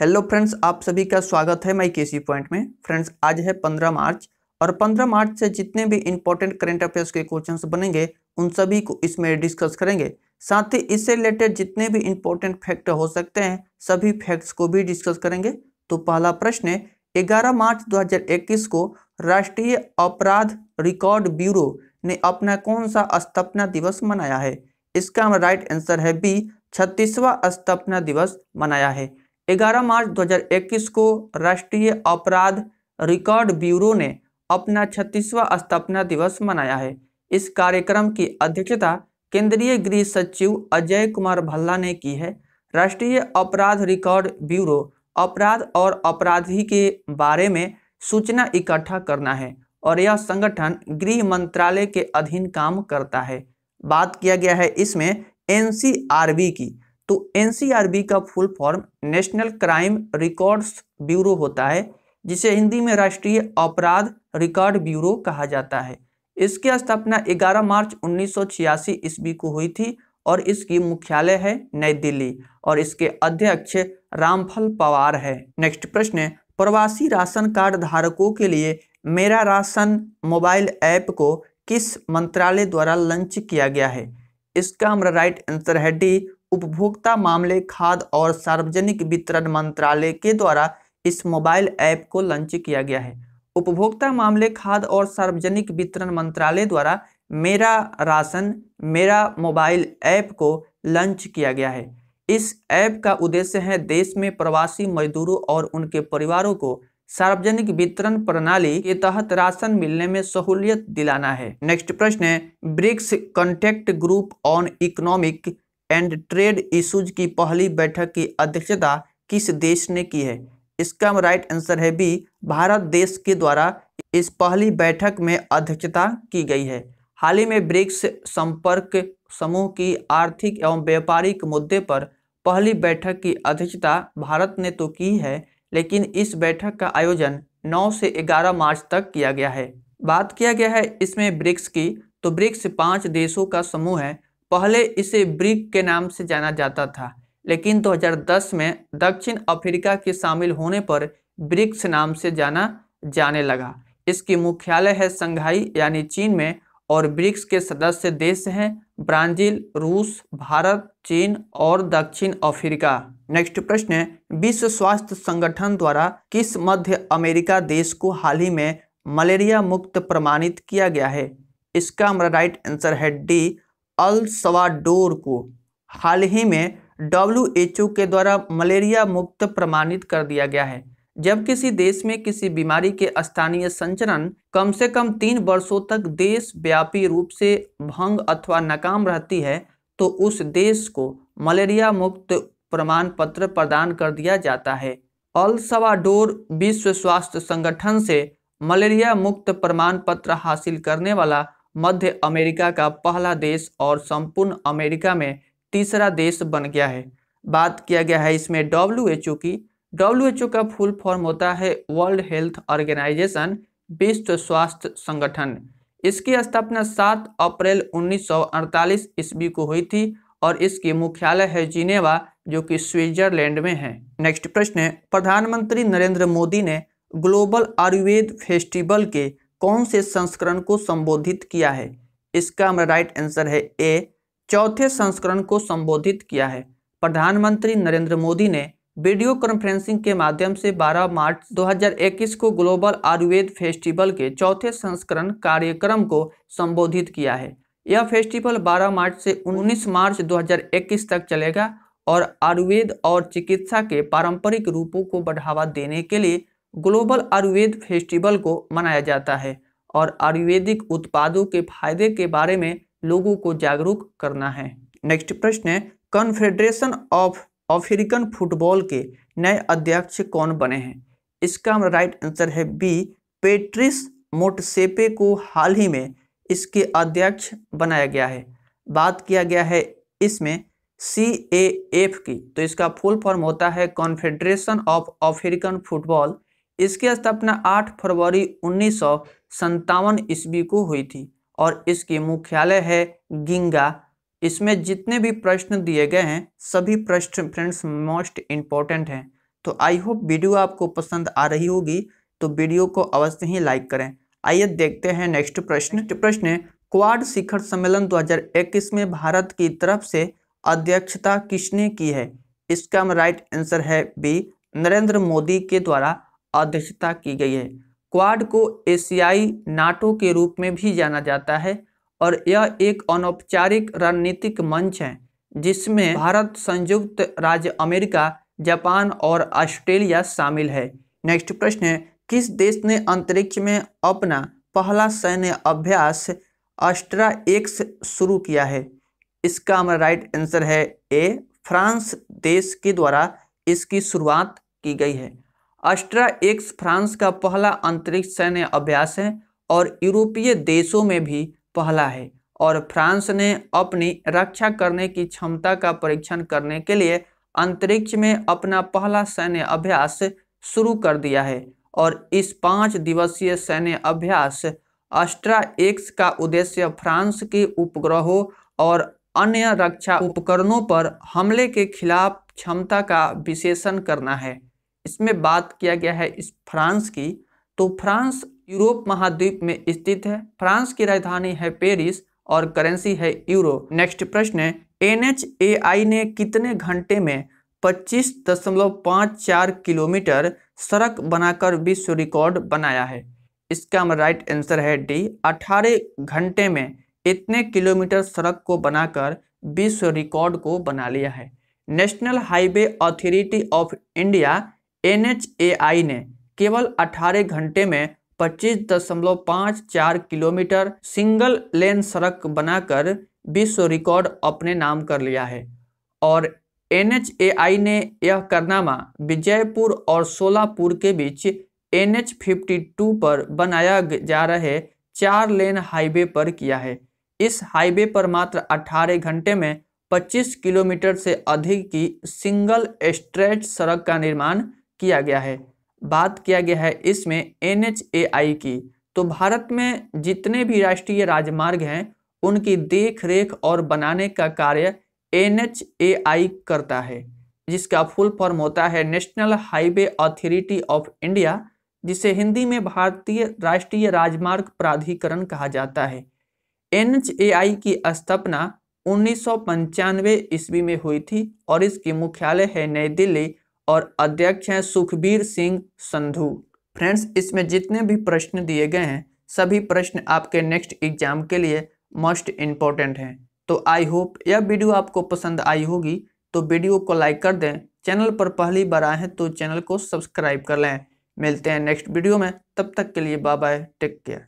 hello friends आप सभी का स्वागत है माई केसी पॉइंट में फ्रेंड्स आज है 15 मार्च और 15 मार्च से जितने भी इंपॉर्टेंट करेंट अफेयर्स के क्वेश्चंस बनेंगे उन सभी को इसमें डिस्कस करेंगे साथ ही इससे रिलेटेड जितने भी इंपॉर्टेंट फैक्ट हो सकते हैं सभी फैक्ट्स को भी डिस्कस करेंगे तो पहला प्रश्न ग्यारह मार्च दो को राष्ट्रीय अपराध रिकॉर्ड ब्यूरो ने अपना कौन सा स्थापना दिवस मनाया है इसका राइट आंसर है बी छत्तीसवा स्थापना दिवस मनाया है 11 मार्च 2021 को राष्ट्रीय अपराध रिकॉर्ड ब्यूरो ने अपना छत्तीसवां स्थापना दिवस मनाया है इस कार्यक्रम की अध्यक्षता केंद्रीय गृह सचिव अजय कुमार भल्ला ने की है राष्ट्रीय अपराध रिकॉर्ड ब्यूरो अपराध और अपराधी के बारे में सूचना इकट्ठा करना है और यह संगठन गृह मंत्रालय के अधीन काम करता है बात किया गया है इसमें एन की तो एनसीआरबी का full form National Crime Records Bureau होता है जिसे हिंदी में राष्ट्रीय अपराध रिकॉर्ड ब्यूरो कहा जाता है इसकी स्थापना 11 मार्च 1986 ईस्वी को हुई थी और इसकी मुख्यालय है नई दिल्ली और इसके अध्यक्ष रामफल पवार है नेक्स्ट प्रश्न प्रवासी राशन कार्ड धारकों के लिए मेरा राशन मोबाइल ऐप को किस मंत्रालय द्वारा लॉन्च किया गया है इसका हमारा राइट आंसर है डी उपभोक्ता मामले खाद और सार्वजनिक वितरण मंत्रालय के द्वारा इस मोबाइल ऐप को लॉन्च किया गया है उपभोक्ता मामले खाद और सार्वजनिक वितरण मंत्रालय द्वारा मेरा राशन मेरा मोबाइल ऐप को लॉन्च किया गया है इस ऐप का उद्देश्य है देश में प्रवासी मजदूरों और उनके परिवारों को सार्वजनिक वितरण प्रणाली के तहत राशन मिलने में सहूलियत दिलाना है नेक्स्ट प्रश्न है BRICS Contact Group on Economic and Trade Issues की पहली बैठक की अध्यक्षता किस देश ने की है इसका राइट आंसर है बी भारत देश के द्वारा इस पहली बैठक में अध्यक्षता की गई है हाल ही में ब्रिक्स संपर्क समूह की आर्थिक एवं व्यापारिक मुद्दे पर पहली बैठक की अध्यक्षता भारत ने तो की है लेकिन इस बैठक का आयोजन 9 से 11 मार्च तक किया गया है बात किया गया है इसमें ब्रिक्स की तो ब्रिक्स पांच देशों का समूह है पहले इसे ब्रिक के नाम से जाना जाता था लेकिन 2010 में दक्षिण अफ्रीका के शामिल होने पर ब्रिक्स नाम से जाना जाने लगा इसकी मुख्यालय है संघाई यानी चीन में और ब्रिक्स के सदस्य देश हैं ब्राजील रूस भारत चीन और दक्षिण अफ्रीका नेक्स्ट प्रश्न है विश्व स्वास्थ्य संगठन द्वारा किस मध्य अमेरिका देश को हाल ही में मलेरिया मुक्त प्रमाणित किया गया है इसका हमारा राइट आंसर है डी अल सवाडोर को हाल ही में डब्ल्यू के द्वारा मलेरिया मुक्त प्रमाणित कर दिया गया है जब किसी देश में किसी बीमारी के स्थानीय संचरण कम से कम तीन वर्षों तक देशव्यापी रूप से भंग अथवा नाकाम रहती है तो उस देश को मलेरिया मुक्त प्रमाण पत्र प्रदान कर दिया जाता है अल सवाडोर विश्व स्वास्थ्य संगठन से मलेरिया मुक्त प्रमाण पत्र हासिल करने वाला मध्य अमेरिका का पहला देश और संपूर्ण अमेरिका में तीसरा देश बन गया है बात किया गया है इसमें डब्ल्यू एच ओ की डब्ल्यू एच ओ का फुल फॉर्म होता है वर्ल्ड हेल्थ ऑर्गेनाइजेशन विश्व स्वास्थ्य संगठन इसकी स्थापना 7 अप्रैल 1948 ईस्वी को हुई थी और इसकी मुख्यालय है जिनेवा जो कि स्विट्जरलैंड में है नेक्स्ट प्रश्न प्रधानमंत्री नरेंद्र मोदी ने ग्लोबल आयुर्वेद फेस्टिवल के कौन से संस्करण को संबोधित किया है इसका हमारा राइट आंसर है ए चौथे संस्करण को संबोधित किया है प्रधानमंत्री नरेंद्र मोदी ने वीडियो कॉन्फ्रेंसिंग के माध्यम से 12 मार्च 2021 को ग्लोबल आयुर्वेद फेस्टिवल के चौथे संस्करण कार्यक्रम को संबोधित किया है यह फेस्टिवल 12 मार्च से 19 मार्च 2021 तक चलेगा और आयुर्वेद और चिकित्सा के पारंपरिक रूपों को बढ़ावा देने के लिए ग्लोबल आयुर्वेद फेस्टिवल को मनाया जाता है और आयुर्वेदिक उत्पादों के फायदे के बारे में लोगों को जागरूक करना है नेक्स्ट प्रश्न है कन्फेडरेशन ऑफ अफ्रीकन फुटबॉल के नए अध्यक्ष कौन बने हैं इसका राइट आंसर है बी पेट्रिस मोटसेपे को हाल ही में इसके अध्यक्ष बनाया गया है बात किया गया है इसमें सी ए एफ की तो इसका फुल फॉर्म होता है कॉन्फेडरेशन ऑफ अफ्रीकन फुटबॉल इसकी स्थापना 8 फरवरी उन्नीस ईस्वी को हुई थी और इसकी मुख्यालय है गिंगा इसमें जितने भी प्रश्न दिए गए हैं सभी प्रश्न फ्रेंड्स मोस्ट इम्पॉर्टेंट हैं तो आई होप वीडियो आपको पसंद आ रही होगी तो वीडियो को अवश्य ही लाइक करें आइए देखते हैं नेक्स्ट प्रश्न प्रश्न क्वाड शिखर सम्मेलन 2021 में भारत की तरफ से अध्यक्षता किसने की है इसका राइट आंसर है बी नरेंद्र मोदी के द्वारा अध्यक्षता की गई है क्वाड को एशियाई नाटो के रूप में भी जाना जाता है और यह एक अनौपचारिक रणनीतिक मंच है जिसमें भारत संयुक्त राज्य अमेरिका जापान और ऑस्ट्रेलिया शामिल है नेक्स्ट प्रश्न है किस देश ने अंतरिक्ष में अपना पहला सैन्य अभ्यास अस्ट्रा एक्स शुरू किया है इसका हमारा राइट आंसर है ए फ्रांस देश के द्वारा इसकी शुरुआत की गई है अस्ट्रा एक्स फ्रांस का पहला अंतरिक्ष सैन्य अभ्यास है और यूरोपीय देशों में भी पहला है और फ्रांस ने अपनी रक्षा करने की क्षमता का परीक्षण करने के लिए अंतरिक्ष में अपना पहला सैन्य अभ्यास शुरू कर दिया है और इस पाँच दिवसीय सैन्य अभ्यास अस्ट्रा एक्स का उद्देश्य फ्रांस के उपग्रहों और अन्य रक्षा उपकरणों पर हमले के खिलाफ क्षमता का विश्लेषण करना है इसमें बात किया गया है इस फ्रांस की तो फ्रांस यूरोप महाद्वीप में स्थित है फ्रांस की राजधानी है पेरिस और करेंसी है यूरो नेक्स्ट प्रश्न है एनएचएआई ने कितने घंटे में 25.54 किलोमीटर सड़क बनाकर विश्व रिकॉर्ड बनाया है इसका राइट आंसर है डी 18 घंटे में इतने किलोमीटर सड़क को बनाकर विश्व रिकॉर्ड को बना लिया है National Highway Authority of India आई ने केवल 18 घंटे में 25.54 किलोमीटर सिंगल लेन सड़क बनाकर विश्व रिकॉर्ड अपने नाम कर लिया है और आई ने यह करनामा विजयपुर और सोलापुर के बीच एनएच टू पर बनाया जा रहे चार लेन हाईवे पर किया है इस हाईवे पर मात्र 18 घंटे में 25 किलोमीटर से अधिक की सिंगल स्ट्रेच सड़क का निर्माण किया गया है बात किया गया है इसमें एन की तो भारत में जितने भी राष्ट्रीय राजमार्ग हैं उनकी देख रेख और बनाने का कार्य एन करता है जिसका फुल फॉर्म होता है National Highway Authority of India जिसे हिंदी में भारतीय राष्ट्रीय राजमार्ग प्राधिकरण कहा जाता है एन की स्थापना उन्नीस ईस्वी में हुई थी और इसकी मुख्यालय है नई दिल्ली और अध्यक्ष हैं सुखबीर सिंह संधू फ्रेंड्स इसमें जितने भी प्रश्न दिए गए हैं सभी प्रश्न आपके नेक्स्ट एग्जाम के लिए मोस्ट इम्पॉर्टेंट हैं तो आई होप यह वीडियो आपको पसंद आई होगी तो वीडियो को लाइक कर दें चैनल पर पहली बार आए हैं तो चैनल को सब्सक्राइब कर लें मिलते हैं नेक्स्ट वीडियो में तब तक के लिए बाय बाय टेक केयर